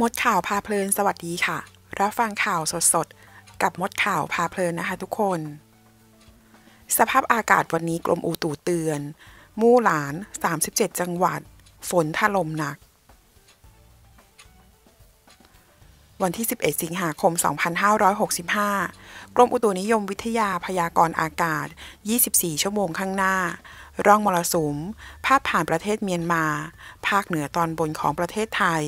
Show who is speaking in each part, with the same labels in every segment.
Speaker 1: มดข่าวพาเพลินสวัสดีค่ะ รับฟังข่าวสดๆ กับมดข่าวพาเพลินนะคะทุกคน สภาพอากาศวันนี้กรมอุตุเตือน มู่หลาน 37 จังหวัด ฝนถล่มหนัก วันที่ 11 สิงหาคม 2565 กรมอุตุนิยมวิทยาพยากรณ์อากาศ 24 ชั่วโมงข้างหน้าร่องมรสุมพาดผ่านประเทศเมียนมา ภาคเหนือตอนบนของประเทศไทย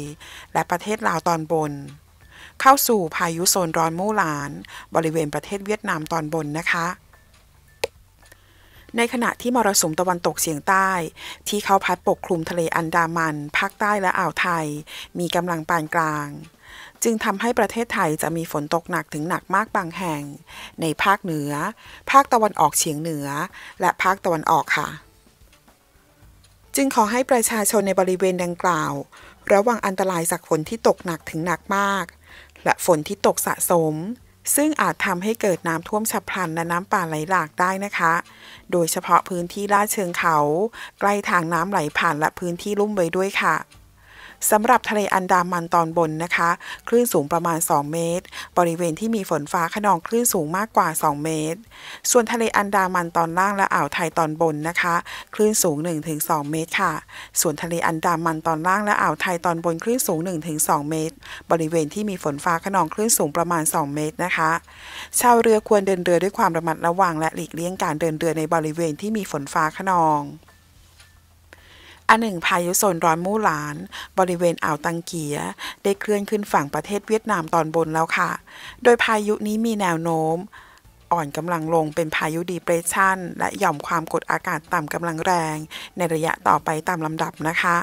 Speaker 1: และประเทศลาวตอนบน เข้าสู่พายุโซนร้อนมู่หลาน บริเวณประเทศเวียดนามตอนบนนะคะ ในขณะที่มรสุมตะวันตกเฉียงใต้ ที่เขาพัดปกคลุมทะเลอันดามัน ภาคใต้และอ่าวไทย มีกำลังปานกลางจึงทำให้ประเทศไทยจะมีฝนตกหนักถึงหนักมากบางแห่ง ในภาคเหนือ ภาคตะวันออกเฉียงเหนือ และภาคตะวันออกค่ะ จึงขอให้ประชาชนในบริเวณดังกล่าว ระวังอันตรายจากฝนที่ตกหนักถึงหนักมาก และฝนที่ตกสะสม ซึ่งอาจทำให้เกิดน้ำท่วมฉับพลันและน้ำป่าไหลหลากได้นะคะ โดยเฉพาะพื้นที่ลาดเชิงเขา ใกล้ทางน้ำไหลผ่านและพื้นที่ลุ่มไว้ด้วยค่ะสำหรับทะเลอันดามันตอนบนนะคะ คลื่นสูงประมาณ 2 เมตร บริเวณที่มีฝนฟ้าขนองคลื่นสูงมากกว่า 2 เมตร ส่วนทะเลอันดามันตอนล่างและอ่าว ไทยตอนบนนะคะคลื่นสูง 1-2 เมตรค่ะ ส่วนทะเลอันดามันตอนล่างและอ่าว ไทยตอนบนคลื่นสูง 1-2 เมตร บริเวณที่มีฝนฟ้าขนองคลื่นสูงประมาณ 2 เมตรนะคะชาวเรือควรเดินเรือด้วยความระมัดระวังและหลีกเลี่ยงการเดินเรือในบริเวณที่มีฝนฟ้าขนองอันหนึ่งพายุโซนร้อนมู่หลาน บริเวณอ่าวตังเกีย ได้เคลื่อนขึ้นฝั่งประเทศเวียดนามตอนบนแล้วค่ะ โดยพายุนี้มีแนวโน้ม อ่อนกำลังลงเป็นพายุดีเพรสชันและหย่อมความกดอากาศต่ำกำลังแรง ในระยะต่อไปตามลำดับนะคะ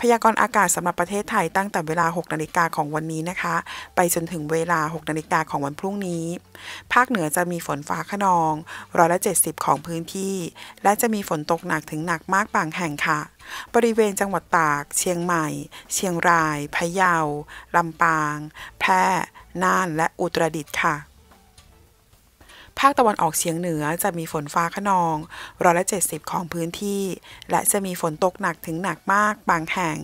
Speaker 1: พยากรณ์อากาศสำหรับประเทศไทยตั้งแต่เวลา 6 นาฬิกาของวันนี้นะคะ ไปจนถึงเวลา 6 นาฬิกาของวันพรุ่งนี้ ภาคเหนือจะมีฝนฟ้าขนองร้อยละ70 ของพื้นที่ และจะมีฝนตกหนักถึงหนักมากบางแห่งค่ะบริเวณจังหวัดตากเชียงใหม่ เชียงรายพะเยาลำปาง แพร่น่านและอุตรดิตถ์ค่ะภาคตะวันออกเฉียงเหนือจะมีฝนฟ้าขนองร้อยละ70ของพื้นที่ และจะมีฝนตกหนักถึงหนักมาก บางแห่ง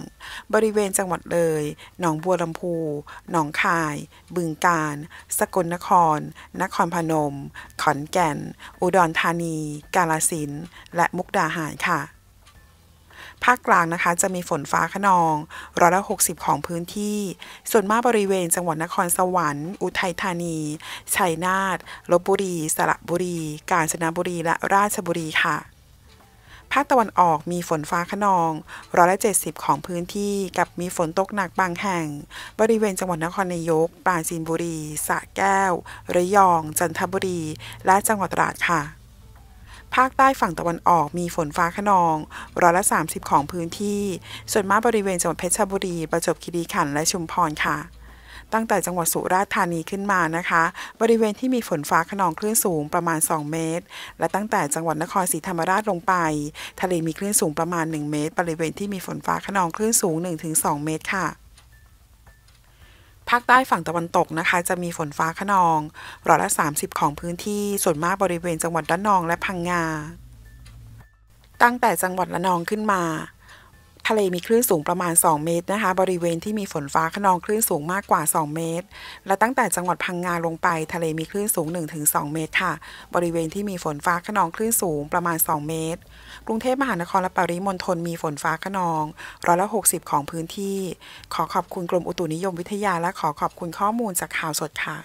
Speaker 1: บริเวณจังหวัดเลย หนองบัวลำพู หนองคาย บึงกาฬสกลนคร นครพนมขอนแก่น อุดรธานี กาฬสินและมุกดาหารค่ะภาคกลางนะคะจะมีฝนฟ้าขนองร้อยละ 60 ของพื้นที่ ส่วนมากบริเวณจังหวัดนครสวรรค์ อุทัยธานีชัยนาทลบบุรี สระบุรี กาญจนบุรี และราชบุรีค่ะ ภาคตะวันออกมีฝนฟ้าขนองร้อยละ 70 ของพื้นที่ กับมีฝนตกหนักบางแห่ง บริเวณจังหวัดนครนายก ปราจีนบุรีสระแก้ว ระยอง จันทบุรี และจังหวัดตราดค่ะภาคใต้ฝั่งตะวันออกมีฝนฟ้าขนองร้อยละ30ของพื้นที่ ส่วนมากบริเวณจังหวัดเพชรบุรีประจวบคีรีขันธ์และชุมพรค่ะ ตั้งแต่จังหวัดสุราษฎร์ธานีขึ้นมานะคะ บริเวณที่มีฝนฟ้าขนองคลื่นสูงประมาณ 2 เมตร และตั้งแต่จังหวัดนครศรีธรรมราชลงไป ทะเลมีคลื่นสูงประมาณ 1 เมตรบริเวณที่มีฝนฟ้าขนองคลื่นสูง 1-2 เมตรค่ะภาคใต้ฝั่งตะวันตกนะคะจะมีฝนฟ้าขนองร้อยละ 30 ของพื้นที่ส่วนมากบริเวณจังหวัดระนองและพังงาตั้งแต่จังหวัดระนองขึ้นมาทะเลมีคลื่นสูงประมาณ 2 เมตรนะคะ บริเวณที่มีฝนฟ้าขนองคลื่นสูงมากกว่า 2 เมตร และตั้งแต่จังหวัดพังงาลงไป ทะเลมีคลื่นสูง 1-2 เมตร ค่ะ บริเวณที่มีฝนฟ้าขนองคลื่นสูงประมาณ 2 เมตร กรุงเทพมหานครและปริมณฑลมีฝนฟ้าขนองร้อยละ 60 ของพื้นที่ ขอขอบคุณกรมอุตุนิยมวิทยาและขอขอบคุณข้อมูลจากข่าวสดค่ะ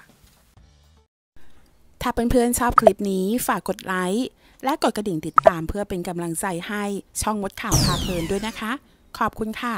Speaker 1: ถ้าเพื่อนๆชอบคลิปนี้ฝากกดไลค์และกดกระดิ่งติดตามเพื่อเป็นกำลังใจให้ช่องมดข่าวพาเพลินด้วยนะคะขอบคุณค่ะ